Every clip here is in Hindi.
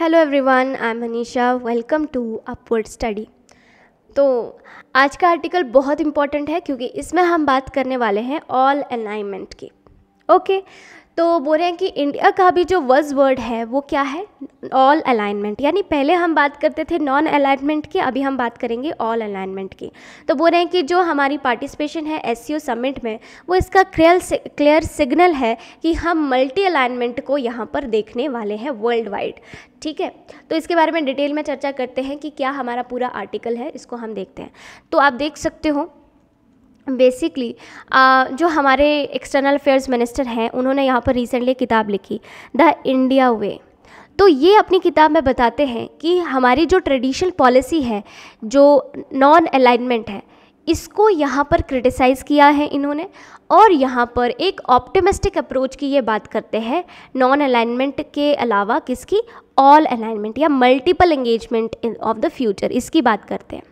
hello everyone I am Hanisha welcome to Upward Study तो आज का आर्टिकल बहुत इम्पॉर्टेंट है क्योंकि इसमें हम बात करने वाले हैं ऑल अलाइनमेंट की ओके तो बोल रहे हैं कि इंडिया का भी जो वर्ज वर्ड है वो क्या है ऑल अलाइनमेंट यानी पहले हम बात करते थे नॉन अलाइनमेंट की अभी हम बात करेंगे ऑल अलाइनमेंट की तो बोल रहे हैं कि जो हमारी पार्टिसिपेशन है एस समिट में वो इसका क्लियर क्लियर सिग्नल है कि हम मल्टी अलाइनमेंट को यहाँ पर देखने वाले हैं वर्ल्ड वाइड ठीक है तो इसके बारे में डिटेल में चर्चा करते हैं कि क्या हमारा पूरा आर्टिकल है इसको हम देखते हैं तो आप देख सकते हो बेसिकली uh, जो हमारे एक्सटर्नल अफेयर्स मिनिस्टर हैं उन्होंने यहाँ पर रिसेंटली किताब लिखी द इंडिया वे तो ये अपनी किताब में बताते हैं कि हमारी जो ट्रेडिशनल पॉलिसी है जो नॉन अलाइनमेंट है इसको यहाँ पर क्रिटिसाइज़ किया है इन्होंने और यहाँ पर एक ऑप्टिमिस्टिक अप्रोच की ये बात करते हैं नॉन अलाइनमेंट के अलावा किसकी ऑल अलाइनमेंट या multiple engagement of the future इसकी बात करते हैं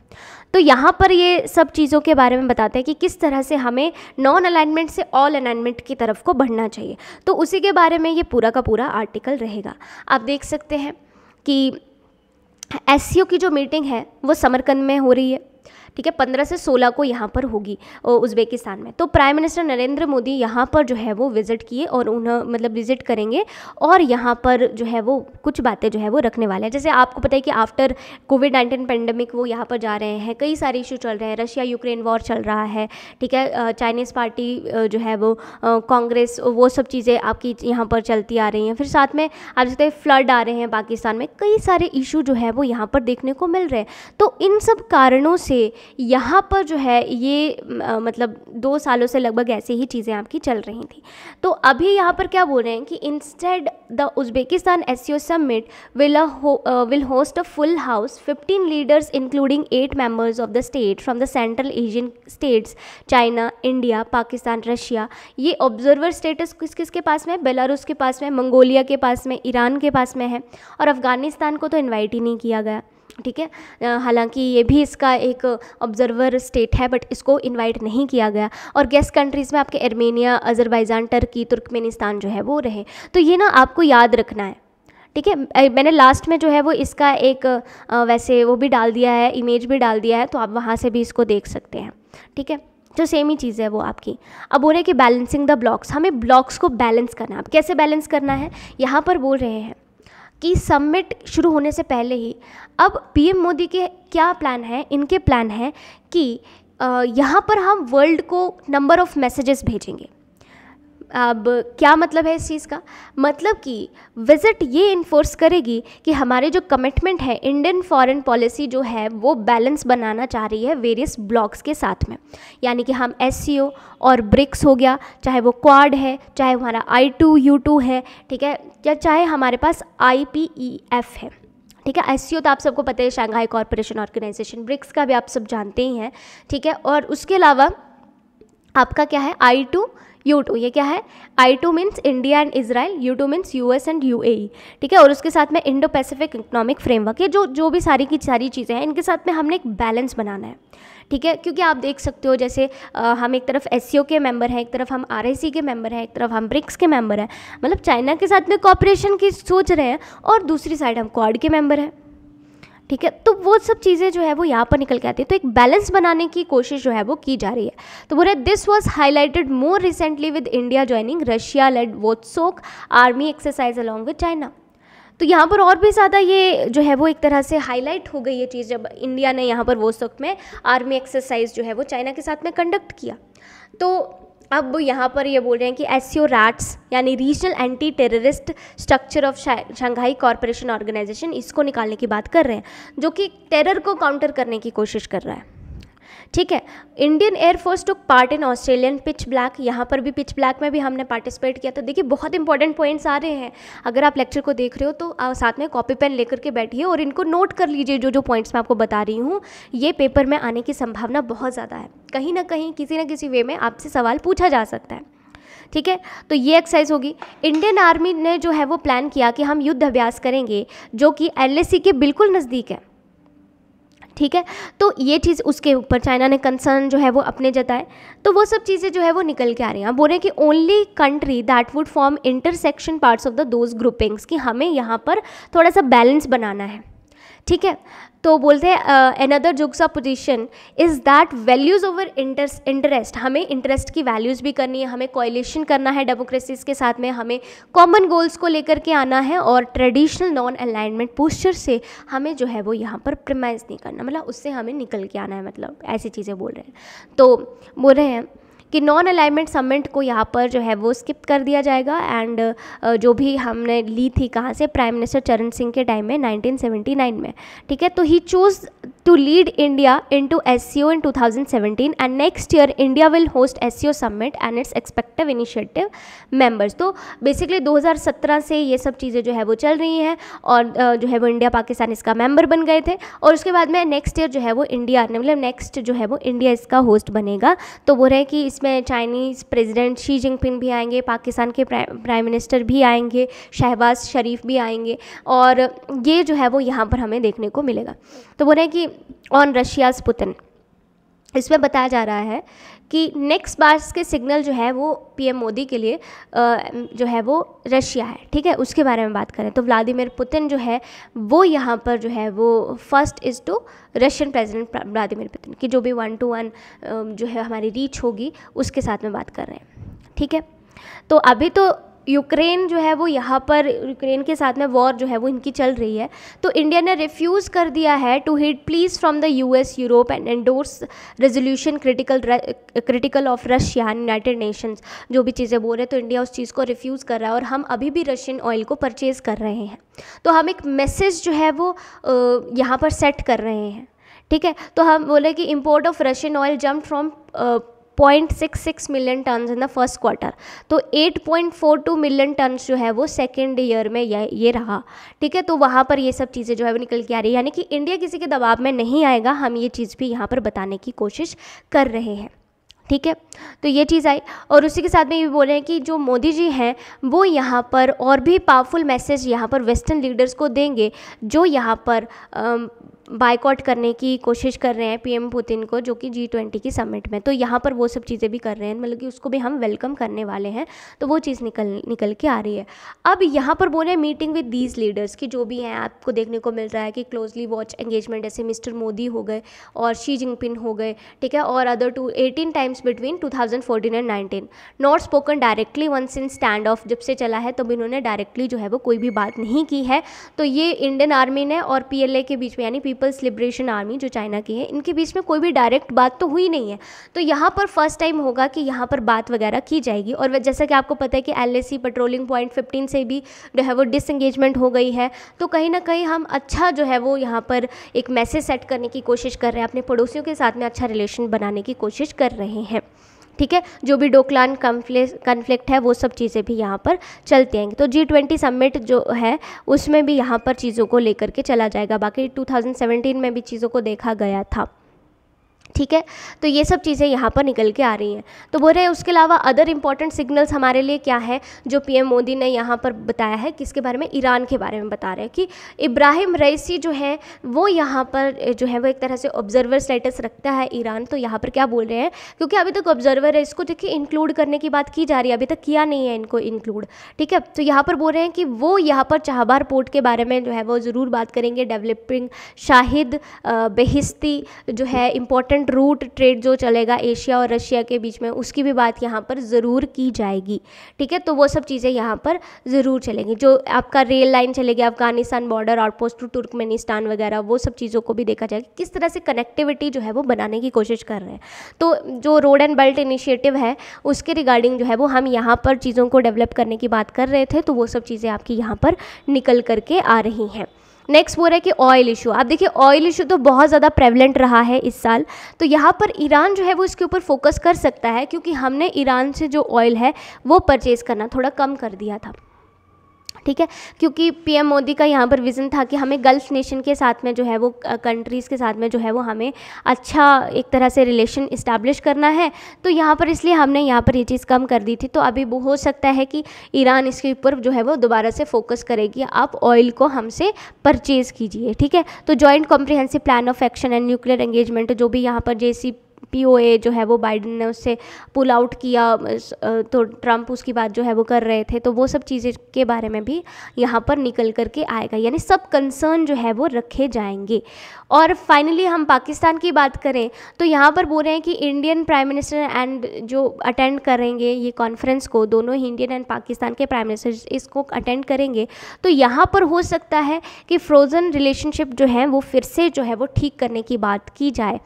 तो यहाँ पर ये सब चीज़ों के बारे में बताते हैं कि किस तरह से हमें नॉन अलाइनमेंट से ऑल अलाइनमेंट की तरफ को बढ़ना चाहिए तो उसी के बारे में ये पूरा का पूरा आर्टिकल रहेगा आप देख सकते हैं कि एस की जो मीटिंग है वो समरकंद में हो रही है ठीक है पंद्रह से सोलह को यहाँ पर होगी उज्बेकिस्तान में तो प्राइम मिनिस्टर नरेंद्र मोदी यहाँ पर जो है वो विज़िट किए और उन्हें मतलब विज़िट करेंगे और यहाँ पर जो है वो कुछ बातें जो है वो रखने वाले हैं जैसे आपको पता है कि आफ्टर कोविड नाइन्टीन पेंडेमिक वो यहाँ पर जा रहे हैं कई सारे इशू चल रहे हैं रशिया यूक्रेन वॉर चल रहा है ठीक है चाइनीज़ पार्टी जो है वो कांग्रेस वो सब चीज़ें आपकी यहाँ पर चलती आ रही हैं फिर साथ में आप जैसे फ्लड आ रहे हैं पाकिस्तान में कई सारे इशू जो है वो यहाँ पर देखने को मिल रहे हैं तो इन सब कारणों से थे यहाँ पर जो है ये मतलब दो सालों से लगभग ऐसी ही चीज़ें आपकी चल रही थी तो अभी यहाँ पर क्या बोल रहे हैं कि instead the Uzbekistan S C O summit will will host a full house fifteen leaders including eight members of the state from the Central Asian states China India Pakistan Russia ये ऑब्जर्वर स्टेटस किस किस के पास में बेलारूस के पास में मंगोलिया के पास में ईरान के पास में है और अफ़गानिस्तान को तो इन्वाइट ही नहीं किया गया ठीक है हालांकि ये भी इसका एक ऑब्जर्वर स्टेट है बट इसको इनवाइट नहीं किया गया और गेस्ट कंट्रीज़ में आपके अर्मेनिया अजरबैजान टर्की तुर्कमेनिस्तान जो है वो रहे तो ये ना आपको याद रखना है ठीक है मैंने लास्ट में जो है वो इसका एक वैसे वो भी डाल दिया है इमेज भी डाल दिया है तो आप वहाँ से भी इसको देख सकते हैं ठीक है जो सेम ही चीज़ है वो आपकी अब बोल रहे हैं कि बैलेंसिंग द ब्लॉक्स हमें ब्लॉक्स को बैलेंस करना है अब कैसे बैलेंस करना है यहाँ पर बोल रहे हैं कि समिट शुरू होने से पहले ही अब पीएम मोदी के क्या प्लान है इनके प्लान है कि यहाँ पर हम वर्ल्ड को नंबर ऑफ़ मैसेजेस भेजेंगे अब क्या मतलब है इस चीज़ का मतलब कि विज़िट ये इन्फोर्स करेगी कि हमारे जो कमिटमेंट है इंडियन फॉरेन पॉलिसी जो है वो बैलेंस बनाना चाह रही है वेरियस ब्लॉक्स के साथ में यानी कि हम एस और ब्रिक्स हो गया चाहे वो क्वाड है चाहे हमारा आई टू यू टू है ठीक है या चाहे हमारे पास आई पी ई एफ है ठीक है एस तो आप सबको पता है शंघाई कॉरपोरेशन ऑर्गेनाइजेशन ब्रिक्स का भी आप सब जानते ही हैं ठीक है और उसके अलावा आपका क्या है आई टू यू टू ये क्या है I two means India and Israel U two means U S and U ठीक है और उसके साथ में इंडो पैसिफिक इकोनॉमिक फ्रेमवर्क ये जो जो भी सारी की सारी चीज़ें हैं इनके साथ में हमने एक बैलेंस बनाना है ठीक है क्योंकि आप देख सकते हो जैसे आ, हम एक तरफ एस e के मेंबर हैं एक तरफ हम आर के मेंबर हैं एक तरफ हम ब्रिक्स के मेंबर हैं मतलब चाइना के साथ में कॉपरेशन की सोच रहे हैं और दूसरी साइड हम क्वाड के मेंबर हैं ठीक है तो वो सब चीज़ें जो है वो यहाँ पर निकल के आती है तो एक बैलेंस बनाने की कोशिश जो है वो की जा रही है तो बोले this was highlighted more recently with India joining Russia led वोत्सोक army exercise along with China तो यहाँ पर और भी ज़्यादा ये जो है वो एक तरह से हाईलाइट हो गई ये चीज़ जब इंडिया ने यहाँ पर वोसोक में आर्मी एक्सरसाइज जो है वो चाइना के साथ में कंडक्ट किया तो अब यहाँ पर ये बोल रहे हैं कि एस सी ओ रैट्स यानी regional anti terrorist structure of Shanghai corporation organization इसको निकालने की बात कर रहे हैं जो कि टेरर को काउंटर करने की कोशिश कर रहा है ठीक है Indian air force took part in Australian Pitch Black यहाँ पर भी पिच ब्लैक में भी हमने पार्टिसिपेट किया तो देखिए बहुत इंपॉर्टेंट पॉइंट्स आ रहे हैं अगर आप लेक्चर को देख रहे हो तो आप साथ में कॉपी पेन लेकर के बैठिए और इनको नोट कर लीजिए जो जो पॉइंट्स मैं आपको बता रही हूँ ये पेपर में आने की संभावना बहुत ज़्यादा है कहीं ना कहीं किसी न किसी वे में आपसे सवाल पूछा जा सकता है ठीक है तो ये एक्सरसाइज होगी इंडियन आर्मी ने जो है वो प्लान किया कि हम युद्ध अभ्यास करेंगे जो कि एल e के बिल्कुल नज़दीक है ठीक है तो ये चीज़ उसके ऊपर चाइना ने कंसर्न जो है वो अपने जताए तो वो सब चीज़ें जो है वो निकल के आ रही हैं बोल रहे हैं कि only country that would form intersection parts of the those groupings कि हमें यहाँ पर थोड़ा सा बैलेंस बनाना है ठीक है तो बोलते हैं अनदर जुग्सा position is that values over interest interest हमें इंटरेस्ट की वैल्यूज़ भी करनी है हमें कॉलेशन करना है डेमोक्रेसीज के साथ में हमें कॉमन गोल्स को लेकर के आना है और ट्रेडिशनल नॉन अलाइनमेंट पोस्चर से हमें जो है वो यहाँ पर प्रमाइज नहीं करना मतलब उससे हमें निकल के आना है मतलब ऐसी चीज़ें बोल रहे हैं तो बोल रहे हैं कि नॉन अलाइनमेंट सबमिट को यहाँ पर जो है वो स्किप कर दिया जाएगा एंड uh, जो भी हमने ली थी कहाँ से प्राइम मिनिस्टर चरण सिंह के टाइम में 1979 में ठीक है तो he choose to lead India into SEO in 2017 and next year India will host SEO summit and its expected initiative members तो basically 2017 से ये सब चीज़ें जो है वो चल रही हैं और जो है वो इंडिया पाकिस्तान इसका मेंबर बन गए थे और उसके बाद में नेक्स्ट ईयर जो है वो इंडिया मतलब नेक्स्ट जो है वो इंडिया इसका होस्ट बनेगा तो वो रहे कि इसमें चाइनीज़ प्रेसिडेंट शी जिनपिंग भी आएंगे पाकिस्तान के प्राइम मिनिस्टर भी आएंगे शहबाज शरीफ भी आएंगे और ये जो है वो यहाँ पर हमें देखने को मिलेगा तो बोल रहे हैं कि ऑन रशिया पुतिन इसमें बताया जा रहा है कि नेक्स्ट बार्स के सिग्नल जो है वो पीएम मोदी के लिए जो है वो रशिया है ठीक है उसके बारे में बात करें तो व्लादिमीर पुतिन जो है वो यहाँ पर जो है वो first is to Russian president Vladimir Putin की जो भी वन टू वन जो है हमारी रीच होगी उसके साथ में बात कर रहे हैं ठीक है तो अभी तो यूक्रेन जो है वो यहाँ पर यूक्रेन के साथ में वॉर जो है वो इनकी चल रही है तो इंडिया ने रिफ्यूज़ कर दिया है to heed pleas from the US Europe and endorse resolution critical critical of Russia United Nations जो भी चीज़ें बोल रहे हैं तो इंडिया उस चीज़ को रिफ्यूज़ कर रहा है और हम अभी भी रशियन ऑयल को परचेज़ कर रहे हैं तो हम एक मैसेज जो है वो यहाँ पर सेट कर रहे हैं ठीक है तो हम बोले कि import of Russian oil jump from 0.66 million ton in the first quarter to 8.42 million ton जो है वो सेकेंड ईयर में ये, रहा ठीक है तो वहाँ पर ये सब चीज़ें जो है वो निकल के आ रही है यानी कि इंडिया किसी के दबाव में नहीं आएगा हम ये चीज़ भी यहाँ पर बताने की कोशिश कर रहे हैं ठीक है तो ये चीज़ आई और उसी के साथ में ये बोल रहे हैं कि जो मोदी जी हैं वो यहाँ पर और भी पावरफुल मैसेज यहाँ पर वेस्टर्न लीडर्स को देंगे जो यहाँ पर आ, बाइकआउट करने की कोशिश कर रहे हैं पीएम पुतिन को जो कि जी ट्वेंटी की समिट में तो यहाँ पर वो सब चीज़ें भी कर रहे हैं मतलब कि उसको भी हम वेलकम करने वाले हैं तो वो चीज़ निकल निकल के आ रही है अब यहाँ पर बोले मीटिंग विद दीज लीडर्स की जो भी हैं आपको देखने को मिल रहा है कि क्लोजली वॉच एंगेजमेंट जैसे मिस्टर मोदी हो गए और शी जिनपिन हो गए ठीक है और other two eighteen times between two thousand fourteen and nineteen not spoken directly one since standoff जब से चला है तब तो इन्होंने डायरेक्टली जो है वो कोई भी बात नहीं की है तो ये इंडियन आर्मी ने और पी के बीच में यानी पीपल्स लिबरेशन आर्मी जो चाइना की है इनके बीच में कोई भी डायरेक्ट बात तो हुई नहीं है तो यहाँ पर फर्स्ट टाइम होगा कि यहाँ पर बात वगैरह की जाएगी और जैसा कि आपको पता है कि एल पेट्रोलिंग पॉइंट फिफ्टीन से भी जो है वो डिसंगेजमेंट हो गई है तो कहीं ना कहीं हम अच्छा जो है वो यहाँ पर एक मैसेज सेट करने की कोशिश कर रहे हैं अपने पड़ोसियों के साथ में अच्छा रिलेशन बनाने की कोशिश कर रहे हैं ठीक है जो भी डोकलान कन्फ्लिक्ट है वो सब चीज़ें भी यहाँ पर चलती आएंगी तो जी ट्वेंटी समिट जो है उसमें भी यहाँ पर चीज़ों को लेकर के चला जाएगा बाकी 2017 में भी चीज़ों को देखा गया था ठीक है तो ये सब चीज़ें यहाँ पर निकल के आ रही हैं तो बोल रहे हैं उसके अलावा अदर इंपॉर्टेंट सिग्नल्स हमारे लिए क्या है जो पीएम मोदी ने यहाँ पर बताया है किसके बारे में ईरान के बारे में बता रहे हैं कि इब्राहिम रईसी जो है वो यहाँ पर जो है वो एक तरह से ऑब्जर्वर स्टेटस रखता है ईरान तो यहाँ पर क्या बोल रहे हैं क्योंकि अभी तक ऑब्जर्वर है इसको देखिए इंक्लूड करने की बात की जा रही है अभी तक किया नहीं है इनको इंक्लूड ठीक है तो यहाँ पर बोल रहे हैं कि वो यहाँ पर चाहबार पोर्ट के बारे में जो है वो ज़रूर बात करेंगे डेवलपिंग शाहिद बेहिस्ती जो है इम्पोर्टेंट करंट रूट ट्रेड जो चलेगा एशिया और रशिया के बीच में उसकी भी बात यहाँ पर ज़रूर की जाएगी ठीक है तो वो सब चीज़ें यहाँ पर ज़रूर चलेंगी जो आपका रेल लाइन चलेगी Afghanistan border outpost to Turkmenistan वगैरह वो सब चीज़ों को भी देखा जाएगा किस तरह से कनेक्टिविटी जो है वो बनाने की कोशिश कर रहे हैं तो जो रोड एंड बेल्ट इनिशिएटिव है उसके रिगार्डिंग जो है वो हम यहाँ पर चीज़ों को डेवलप करने की बात कर रहे थे तो वो सब चीज़ें आपकी यहाँ पर निकल करके आ रही हैं नेक्स्ट वो रहा है कि ऑयल इशू आप देखिए ऑयल इशू तो बहुत ज़्यादा प्रेवलेंट रहा है इस साल तो यहाँ पर ईरान जो है वो इसके ऊपर फोकस कर सकता है क्योंकि हमने ईरान से जो ऑयल है वो परचेज़ करना थोड़ा कम कर दिया था ठीक है क्योंकि पीएम मोदी का यहाँ पर विज़न था कि हमें गल्फ़ नेशन के साथ में जो है वो कंट्रीज़ के साथ में जो है वो हमें अच्छा एक तरह से रिलेशन इस्टेब्लिश करना है तो यहाँ पर इसलिए हमने यहाँ पर ये चीज़ कम कर दी थी तो अभी वो हो सकता है कि ईरान इसके ऊपर जो है वो दोबारा से फोकस करेगी आप ऑयल को हमसे परचेज़ कीजिए ठीक है तो joint comprehensive plan of action and nuclear engagement जो भी यहाँ पर जे पीओए जो है वो बाइडन ने उससे पुल आउट किया तो ट्रंप उसकी बात जो है वो कर रहे थे तो वो सब चीज़ें के बारे में भी यहाँ पर निकल कर के आएगा यानी सब कंसर्न जो है वो रखे जाएंगे और फाइनली हम पाकिस्तान की बात करें तो यहाँ पर बोल रहे हैं कि इंडियन प्राइम मिनिस्टर एंड जो अटेंड करेंगे ये कॉन्फ्रेंस को दोनों ही इंडियन एंड पाकिस्तान के प्राइम मिनिस्टर इसको अटेंड करेंगे तो यहाँ पर हो सकता है कि फ्रोज़न रिलेशनशिप जो है वो फिर से जो है वो ठीक करने की बात की जाए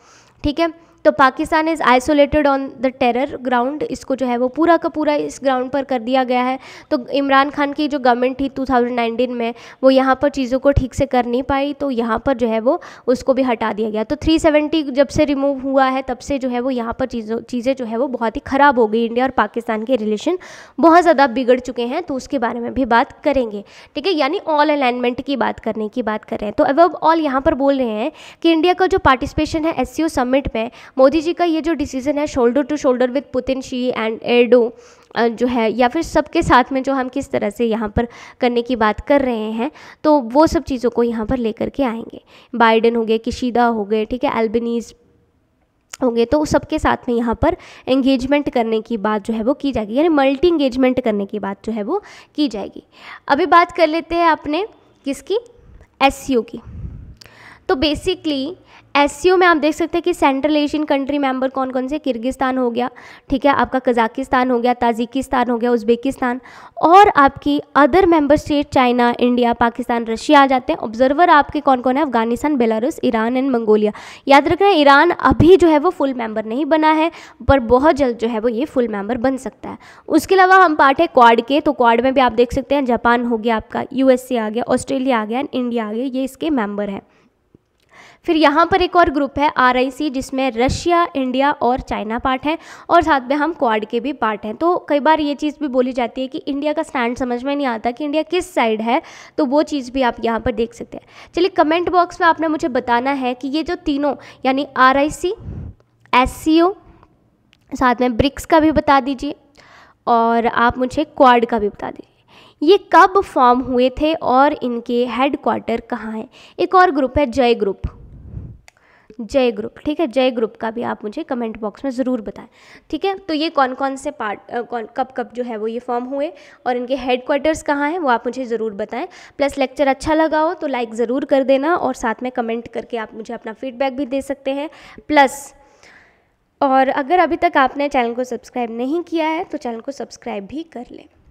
ठीक है तो Pakistan is isolated on the terror ground इसको जो है वो पूरा का पूरा इस ग्राउंड पर कर दिया गया है तो इमरान खान की जो गवर्नमेंट थी 2019 में वो यहाँ पर चीज़ों को ठीक से कर नहीं पाई तो यहाँ पर जो है वो उसको भी हटा दिया गया तो 370 जब से रिमूव हुआ है तब से जो है वो यहाँ पर चीज़ों चीज़ें जो है वो बहुत ही ख़राब हो गई इंडिया और पाकिस्तान के रिलेशन बहुत ज़्यादा बिगड़ चुके हैं तो उसके बारे में भी बात करेंगे ठीक है यानी ऑल अलाइनमेंट की बात करने की बात कर रहे हैं तो अब ऑल यहाँ पर बोल रहे हैं कि इंडिया का जो पार्टिसिपेशन है एस समिट में मोदी जी का ये जो डिसीज़न है shoulder to shoulder with Putin Xi and एडो जो है या फिर सबके साथ में जो हम किस तरह से यहाँ पर करने की बात कर रहे हैं तो वो सब चीज़ों को यहाँ पर लेकर के आएंगे बाइडन हो गए किशीदा हो गए ठीक है एल्बनीज होंगे तो सबके साथ में यहाँ पर एंगेजमेंट करने की बात जो है वो की जाएगी यानी मल्टी एंगेजमेंट करने की बात जो है वो की जाएगी अभी बात कर लेते हैं आपने किसकी एस की तो बेसिकली एस में आप देख सकते हैं कि सेंट्रल एशियन कंट्री मेंबर कौन कौन से किर्गिस्तान हो गया ठीक है आपका कजाकिस्तान हो गया ताजिकिस्तान हो गया उज्बेकिस्तान और आपकी other member state China India Pakistan Russia आ जाते हैं ऑब्जर्वर आपके कौन कौन है Afghanistan Belarus Iran and Mongolia याद रखना ईरान अभी जो है वो फुल मेंबर नहीं बना है पर बहुत जल्द जो है वो ये फुल मेंबर बन सकता है उसके अलावा हम पार्ट है क्वाड के तो क्वाड में भी आप देख सकते हैं जापान हो गया आपका यूएसए आ गया ऑस्ट्रेलिया आ गया एंड इंडिया आ गया ये इसके मेंबर हैं फिर यहाँ पर एक और ग्रुप है आर जिसमें रशिया इंडिया और चाइना पार्ट है और साथ में हम क्वाड के भी पार्ट हैं तो कई बार ये चीज़ भी बोली जाती है कि इंडिया का स्टैंड समझ में नहीं आता कि इंडिया किस साइड है तो वो चीज़ भी आप यहाँ पर देख सकते हैं चलिए कमेंट बॉक्स में आपने मुझे बताना है कि ये जो तीनों यानी are I C S C ओ साथ में ब्रिक्स का भी बता दीजिए और आप मुझे क्वाड का भी बता दीजिए ये कब फॉर्म हुए थे और इनके हेड क्वार्टर कहाँ हैं एक और ग्रुप है जय ग्रुप जय ग्रुप ठीक है जय ग्रुप का भी आप मुझे कमेंट बॉक्स में ज़रूर बताएं ठीक है तो ये कौन कौन से पार्ट कौन कब कब जो है वो ये फॉर्म हुए और इनके हेड क्वार्टर्स कहाँ हैं वो आप मुझे ज़रूर बताएं प्लस लेक्चर अच्छा लगा हो तो लाइक ज़रूर कर देना और साथ में कमेंट करके आप मुझे अपना फीडबैक भी दे सकते हैं प्लस और अगर अभी तक आपने चैनल को सब्सक्राइब नहीं किया है तो चैनल को सब्सक्राइब भी कर लें